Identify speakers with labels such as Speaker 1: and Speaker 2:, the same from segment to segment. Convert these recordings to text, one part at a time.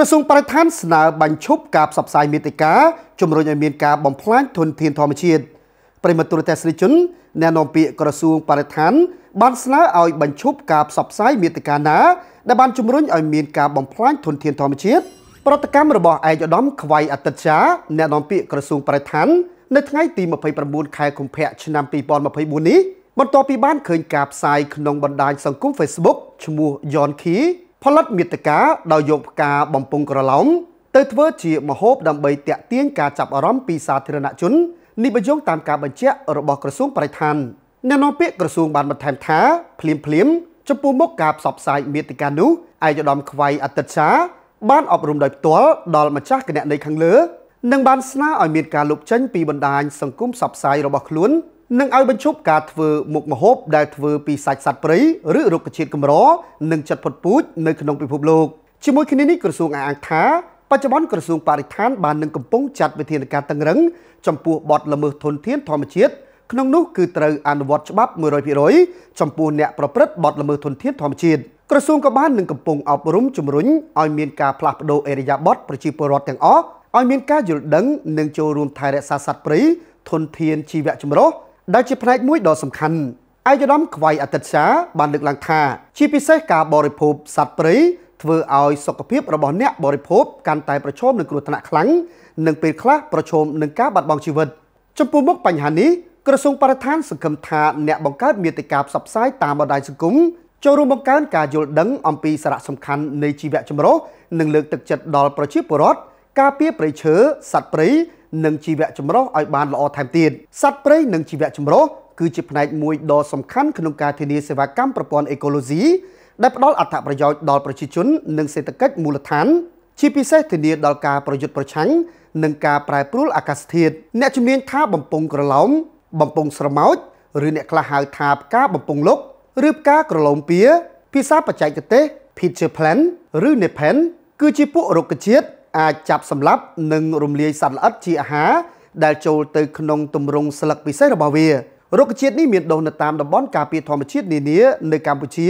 Speaker 1: ក្រសួងបរិស្ថាន ស្នើបញ្ឈប់ការផ្សព្វផ្សាយមេតិកាជំរុញឲ្យមានការបំផ្លាញធនធានធម្មជាតិប្រិមត្តទូរទស្សនិកជនណែនាំពាក្យក្រសួងបរិស្ថានបានស្នើឲ្យបញ្ឈប់ការផ្សព្វផ្សាយមេតិកាណាដែលបានជំរុញឲ្យមានការបំផ្លាញធនធានធម្មជាតិប្រតិកម្មរបស់ឯកឧត្តមខ្វៃអតិតជាអ្នកនាំពាក្យក្រសួងបរិស្ថាននៅថ្ងៃទី29ខែកុម្ភៈឆ្នាំ2024នេះបន្ទាប់ពីបានឃើញ ការផ្សាយក្នុងបណ្ដាញសង្គម Facebook ឈ្មោះ Yon Key ផលិតមាតិកាដោយយកផ្កាបំពង់ក្រឡោមទៅធ្វើជាមហូបដើម្បីទាក់ទាញការចាប់អារម្មណ៍ពីសាធារណជននេះបញ្យងតាមការបញ្ជាក់របស់ក្រសួងបរិស្ថានអ្នកនាំពាក្យក្រសួងបានបន្ថែមថាភ្លាមភ្លាមចំពោះមុខការផ្សព្វផ្សាយមាតិកានោះឯកឧត្តមខ្វៃអតិតសាបានអប់រំដោយផ្ទាល់ដល់ម្ចាស់គណនីខាងលើនិងបានស្នើឲ្យមានការលុបចេញពីបណ្ដាញសង្គមផ្សព្វផ្សាយរបស់ខ្លួននិងឲ្យបញ្ឈប់ការធ្វើមុខម្ហូបដែលធ្វើពីសាច់សត្វព្រៃឬរុក្ខជាតិកម្រនិង chất ផុតពូជនៅក្នុងពិភពលោកជាមួយគ្នានេះក្រសួងអាងថាបច្ចុប្បន្នក្រសួងបរិស្ថានបាននឹងកំពុងចាត់វិធានការតឹងរឹងចំពោះបទល្មើសធនធានធម្មជាតិក្នុងនោះគឺត្រូវអនុវត្តច្បាប់100%ចំពោះអ្នកប្រព្រឹត្តបទល្មើសធនធានធម្មជាតិក្រសួងក៏បាននឹងកំពុងអប់រំជំរុញឲ្យមានការផ្លាស់ប្តូរអេរិយាប័ត្រប្រជាពលរដ្ឋទាំងអស់ឲ្យមានការយល់ដឹងនិងចូលរួមថែរក្សាសត្វព្រៃធនធានជីវៈចម្រុះដែលជាផ្នែកមួយដ៏សំខាន់ឯកឧត្តមខ្វៃអតិតសាបានលើកឡើងថា ជាពិសេសការបរិភោគសត្វព្រៃធ្វើឲ្យសុខភាពរបស់អ្នកបរិភោគកាន់តែប្រឈមនឹងគ្រោះថ្នាក់ខ្លាំងនិងពេលខ្លះប្រឈមនឹងការបាត់បង់ជីវិត ចំពោះមុខបញ្ហានេះក្រសួងបរិស្ថានសង្ឃឹមថាអ្នកបង្កើតមាតិកាផ្សព្វផ្សាយតាមបណ្ដាញសង្គមចូលរួមបង្កើនការយល់ដឹងអំពីសារៈសំខាន់នៃជីវៈចម្រុះនិងលើកទឹកចិត្តដល់ប្រជាពលរដ្ឋការពារព្រៃឈើសត្វព្រៃនិងជីវៈចម្រុះឲ្យបានល្អថែមទៀតសត្វព្រៃនិងជីវៈចម្រុះគឺជាផ្នែកមួយដ៏សំខាន់ក្នុងការធានាសេវាកម្មប្រព័ន្ធអេកូឡូស៊ីដែលផ្ដល់អត្ថប្រយោជន៍ដល់ប្រជាជននិងសេដ្ឋកិច្ចមូលដ្ឋានជាពិសេសធានាដល់ការប្រយុទ្ធប្រឆាំងនិងការប្រែប្រួលអាកាសធាតុអ្នកជំនាញថាបំពង់ក្រឡោមបំពង់ស្រមោចឬអ្នកខ្លះហៅថាផ្កាបំពង់លុកឬផ្កាក្រឡោមពៀភាសាបច្ចេកទេស Peter Plan ឬ Nepen គឺជាពួករុក្ខជាតិអាចចាប់សម្លាប់និងរំលាយសត្វល្អិតជាអាហារដែលចូលទៅក្នុងទម្រង់ស្លឹកពិសេសរបស់វារុក្ខជាតិនេះមានដុះនៅតាមតំបន់ការពារធម្មជាតិនានា នៅកម្ពុជា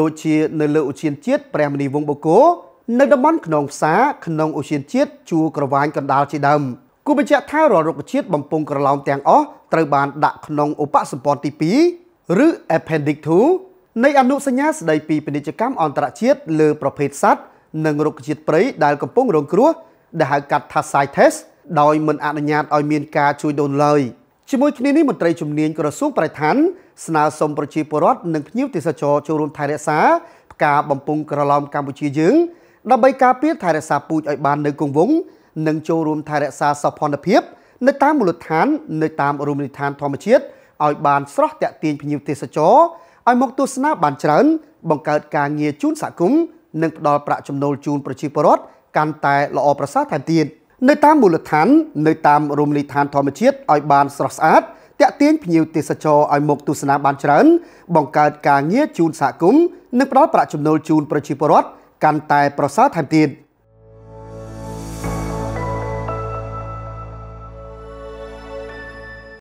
Speaker 1: ដូចជានៅលើឧទ្យានជាតិព្រះមនីវង្សបូកគោនៅតំបន់ខ្នងផ្សាក្នុងឧទ្យានជាតិជួរក្រវាញកណ្ដាលជាដើមគូបញ្ជាក់ថារាល់រុក្ខជាតិបំពង់ក្រឡោមទាំងអស់ត្រូវបាន ដាក់ក្នុងឧបសម្ព័ន្ធទី2ឬ Appendix 2នៃអនុសញ្ញាស្ដីពីពាណិជ្ជកម្មអន្តរជាតិលើប្រភេទសត្វនិងរុក្ខជាតិព្រៃដែលកំពុងរងគ្រោះដែលហៅកាត់ថា site test ដោយមិនអនុញ្ញាតឲ្យមានការជួយដូនឡើយជាមួយគ្នានេះមន្ត្រីជំនាញក្រសួងបរិស្ថានស្នើសុំប្រជាពលរដ្ឋនិងភ្ញៀវទេសចរចូលរួមថែរក្សាផ្កាបំពង់ក្រឡោមកម្ពុជាយើងដើម្បីការពារថែរក្សាពូជឲ្យបាននៅគង់វង្សនិងចូលរួមថែរក្សាសោភ័ណភាពនៅតាមមូលដ្ឋាននៅតាមរមណីយដ្ឋានធម្មជាតិឲ្យបានស្រស់ទាក់ទាញភ្ញៀវទេសចរឲ្យមកទស្សនាបានច្រើនបង្កើតការងារជូនសហគមន៍និងផ្ដល់ប្រាក់ចំណូលជូនប្រជាពលរដ្ឋកាន់តែល្អប្រសើរថែមទៀតនៅតាមមូលដ្ឋាននៅតាមរមណីយដ្ឋានធម្មជាតិឲ្យបានស្រស់ស្អាតតាក់ទាញភ្ញៀវទេសចរឲ្យមកទស្សនាបានច្រើនបង្កើតការងារជូនសហគមន៍និងផ្ដល់ប្រាក់ចំណូលជូនប្រជាពលរដ្ឋកាន់តែ ប្រសើរថែមទៀត។